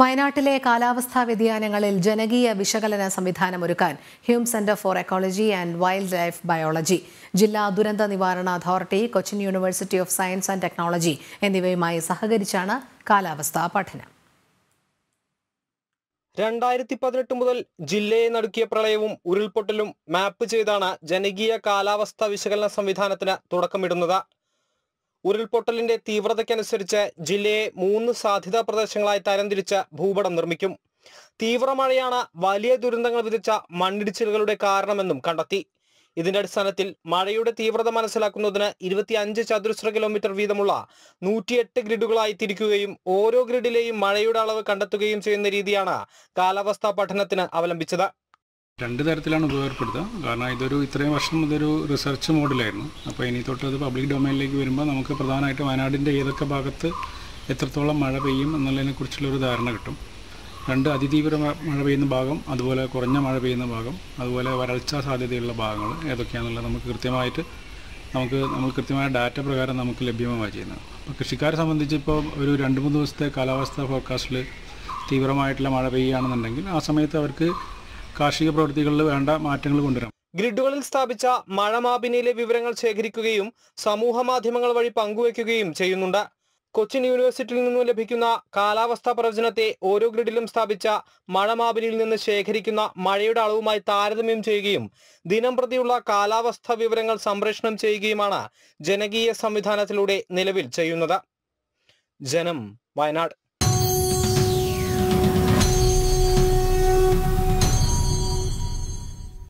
വയനാട്ടിലെ കാലാവസ്ഥാ വ്യതിയാനങ്ങളിൽ ജനകീയ വിശകലന സംവിധാനം ഒരുക്കാൻ Hume Centre for Ecology and Wildlife Biology ജില്ലാ ദുരന്ത നിവാരണ authority Cochin University of Science and Technology എന്നിവയുമായി സഹകരിച്ചാണ് കാലാവസ്ഥാ പഠനം രണ്ടായിരത്തി പതിനെട്ട് മുതൽ ജില്ലയെ നടുക്കിയ പ്രളയവും ഉരുൾപൊട്ടലും മാപ്പ് ചെയ്താണ് ജനകീയ കാലാവസ്ഥാ വിശകലന സംവിധാനത്തിന് തുടക്കമിടുന്നത് ഉരുൾപൊട്ടലിന്റെ തീവ്രതയ്ക്കനുസരിച്ച് ജില്ലയെ മൂന്ന് സാധ്യതാ പ്രദേശങ്ങളായി തരംതിരിച്ച് ഭൂപടം നിർമ്മിക്കും തീവ്രമഴയാണ് വലിയ ദുരന്തങ്ങൾ വിധിച്ച മണ്ണിടിച്ചിലുകളുടെ കാരണമെന്നും കണ്ടെത്തി ഇതിന്റെ അടിസ്ഥാനത്തിൽ മഴയുടെ തീവ്രത മനസ്സിലാക്കുന്നതിന് ഇരുപത്തിയഞ്ച് ചതുരശ്ര കിലോമീറ്റർ വീതമുള്ള നൂറ്റിയെട്ട് ഗ്രിഡുകളായി തിരിക്കുകയും ഓരോ ഗ്രിഡിലെയും മഴയുടെ അളവ് കണ്ടെത്തുകയും ചെയ്യുന്ന രീതിയാണ് കാലാവസ്ഥാ പഠനത്തിന് അവലംബിച്ചത് രണ്ട് തരത്തിലാണ് ഉപയോഗപ്പെടുത്തുക കാരണം ഇതൊരു ഇത്രയും വർഷം ഇതൊരു റിസർച്ച് മോഡലായിരുന്നു അപ്പോൾ ഇനി തൊട്ട് അത് പബ്ലിക് ഡൊമൈനിലേക്ക് വരുമ്പോൾ നമുക്ക് പ്രധാനമായിട്ട് വയനാടിൻ്റെ ഏതൊക്കെ ഭാഗത്ത് എത്രത്തോളം മഴ പെയ്യും എന്നുള്ളതിനെക്കുറിച്ചുള്ളൊരു ധാരണ കിട്ടും രണ്ട് അതിതീവ്ര മഴ പെയ്യുന്ന ഭാഗം അതുപോലെ കുറഞ്ഞ മഴ പെയ്യുന്ന ഭാഗം അതുപോലെ വരൾച്ച സാധ്യതയുള്ള ഭാഗങ്ങൾ ഏതൊക്കെയാണെന്നുള്ളത് നമുക്ക് കൃത്യമായിട്ട് നമുക്ക് നമ്മൾ കൃത്യമായ ഡാറ്റ പ്രകാരം നമുക്ക് ലഭ്യമാവുക ചെയ്യുന്നത് അപ്പോൾ കൃഷിക്കാരെ സംബന്ധിച്ച് ഇപ്പോൾ ഒരു രണ്ട് മൂന്ന് ദിവസത്തെ കാലാവസ്ഥ ഫോർകാസ്റ്റിൽ തീവ്രമായിട്ടുള്ള മഴ പെയ്യുകയാണെന്നുണ്ടെങ്കിൽ ആ സമയത്ത് അവർക്ക് കാർഷിക പ്രവൃത്തികളിൽ വേണ്ട മാറ്റങ്ങൾ കൊണ്ടുവരാം ഗ്രിഡുകളിൽ സ്ഥാപിച്ച മഴമാപിനിയിലെ വിവരങ്ങൾ ശേഖരിക്കുകയും സമൂഹ മാധ്യമങ്ങൾ വഴി പങ്കുവയ്ക്കുകയും ചെയ്യുന്നുണ്ട് കൊച്ചിൻ യൂണിവേഴ്സിറ്റിയിൽ നിന്നും ലഭിക്കുന്ന കാലാവസ്ഥാ പ്രവചനത്തെ ഓരോ ഗ്രിഡിലും സ്ഥാപിച്ച മഴമാപിനിയിൽ നിന്ന് ശേഖരിക്കുന്ന മഴയുടെ അളവുമായി താരതമ്യം ചെയ്യുകയും ദിനം പ്രതിയുള്ള കാലാവസ്ഥാ വിവരങ്ങൾ സംപ്രേഷണം ചെയ്യുകയുമാണ് ജനകീയ സംവിധാനത്തിലൂടെ നിലവിൽ ചെയ്യുന്നത് ജനം വയനാട്